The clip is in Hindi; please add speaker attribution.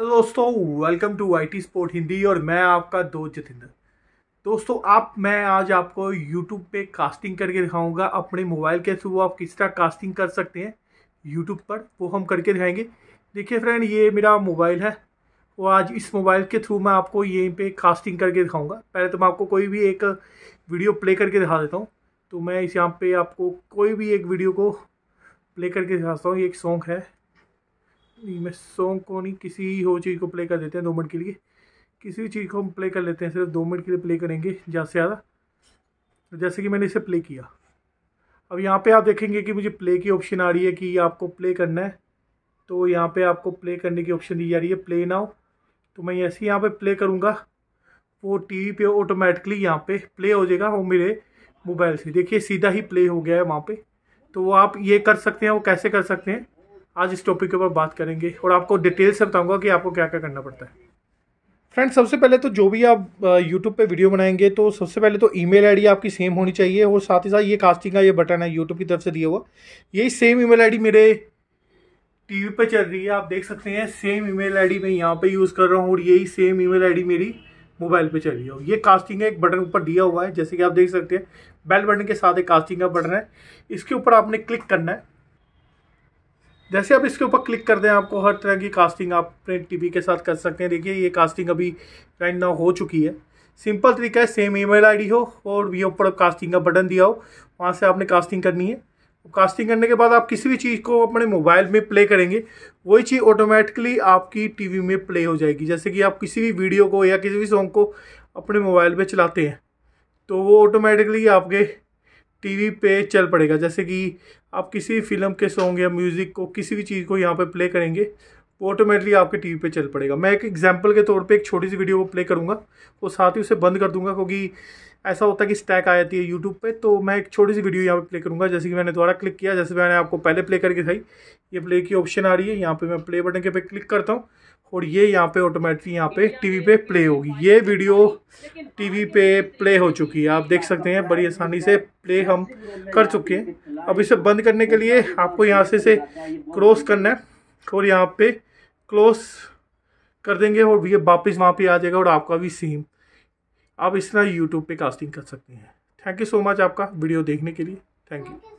Speaker 1: हेलो दोस्तों welcome to IT sport Hindi और मैं आपका दोस्त जतिंदर दोस्तों आप मैं आज आपको यूट्यूब पे कास्टिंग करके दिखाऊंगा अपने मोबाइल के थ्रू आप किस तरह कास्टिंग कर सकते हैं यूट्यूब पर वो हम करके दिखाएंगे देखिए फ्रेंड ये मेरा मोबाइल है वो आज इस मोबाइल के थ्रू मैं आपको यहीं पे कास्टिंग करके दिखाऊँगा पहले तो मैं आपको कोई भी एक वीडियो प्ले करके दिखा देता हूँ तो मैं इस यहाँ पर आपको कोई भी एक वीडियो को प्ले करके दिखाता हूँ ये एक सॉन्ग है मैं सॉन्ग को नहीं किसी हो चीज़ को प्ले कर देते हैं दो मिनट के लिए किसी भी चीज़ को हम प्ले कर लेते हैं सिर्फ दो मिनट के लिए प्ले करेंगे ज़्यादा से ज़्यादा जैसे कि मैंने इसे प्ले किया अब यहाँ पे आप देखेंगे कि मुझे प्ले की ऑप्शन आ रही है कि आपको प्ले करना है तो यहाँ पे आपको प्ले करने की ऑप्शन दी जा रही है प्ले नाउ तो मैं ऐसे ही यहाँ पर प्ले करूँगा वो वी पर ऑटोमेटिकली यहाँ पर प्ले हो जाएगा वो मेरे मोबाइल से देखिए सीधा ही प्ले हो गया है वहाँ पर तो आप ये कर सकते हैं वो कैसे कर सकते हैं आज इस टॉपिक के ऊपर बात करेंगे और आपको डिटेल से बताऊंगा कि आपको क्या क्या करना पड़ता है फ्रेंड्स सबसे पहले तो जो भी आप यूट्यूब पे वीडियो बनाएंगे तो सबसे पहले तो ईमेल आईडी आपकी सेम होनी चाहिए और साथ ही साथ ये कास्टिंग का ये बटन है यूट्यूब की तरफ से दिया हुआ यही सेम ईमेल आईडी मेरे टीवी पे चल रही है आप देख सकते हैं सेम ईमेल आईडी मैं यहाँ पे यूज़ कर रहा हूँ और यही सेम ईमेल आईडी मेरी मोबाइल पे चल रही है ये कास्टिंग का एक बटन ऊपर दिया हुआ है जैसे कि आप देख सकते हैं बेल बटन के साथ एक कास्टिंग का बटन है इसके ऊपर आपने क्लिक करना है जैसे आप इसके ऊपर क्लिक कर दें आपको हर तरह की कास्टिंग आप अपने टीवी के साथ कर सकते हैं देखिए ये कास्टिंग अभी राइट नाउ हो चुकी है सिंपल तरीका है सेम ईमेल आईडी हो और ये ऊपर कास्टिंग का बटन दिया हो वहाँ से आपने कास्टिंग करनी है कास्टिंग करने के बाद आप किसी भी चीज़ को अपने मोबाइल में प्ले करेंगे वही चीज़ ऑटोमेटिकली आपकी टीवी में प्ले हो जाएगी जैसे कि आप किसी भी वीडियो को या किसी भी सॉन्ग को अपने मोबाइल में चलाते हैं तो वो ऑटोमेटिकली आपके टीवी पे चल पड़ेगा जैसे कि आप किसी भी फिल्म के सॉन्ग या म्यूज़िक को किसी भी चीज़ को यहाँ पे प्ले करेंगे वो ऑटोमेटिकली आपके टीवी पे चल पड़ेगा मैं एक एग्जांपल के तौर पे एक छोटी सी वीडियो को प्ले करूँगा और साथ ही उसे बंद कर दूंगा क्योंकि ऐसा होता है कि स्टैक आ जाती है यूट्यूब पे तो मैं एक छोटी सी वीडियो यहाँ पे प्ले करूँगा जैसे कि मैंने दोबारा क्लिक किया जैसे मैंने आपको पहले प्ले करके दिखाई ये प्ले की ऑप्शन आ रही है यहाँ पे मैं प्ले बटन के पे क्लिक करता हूँ और ये यहाँ पे ऑटोमेटिकली यहाँ पे टीवी पे प्ले होगी ये वीडियो टीवी पे प्ले हो चुकी है आप देख सकते हैं बड़ी आसानी से प्ले हम कर चुके हैं अब इसे बंद करने के लिए आपको यहाँ से इसे क्रॉस करना है और यहाँ पे क्लोज कर देंगे और ये वापस वहाँ पे आ जाएगा और आपका भी सेम आप इस तरह यूट्यूब पे कास्टिंग कर सकते हैं थैंक यू सो मच आपका वीडियो देखने के लिए थैंक यू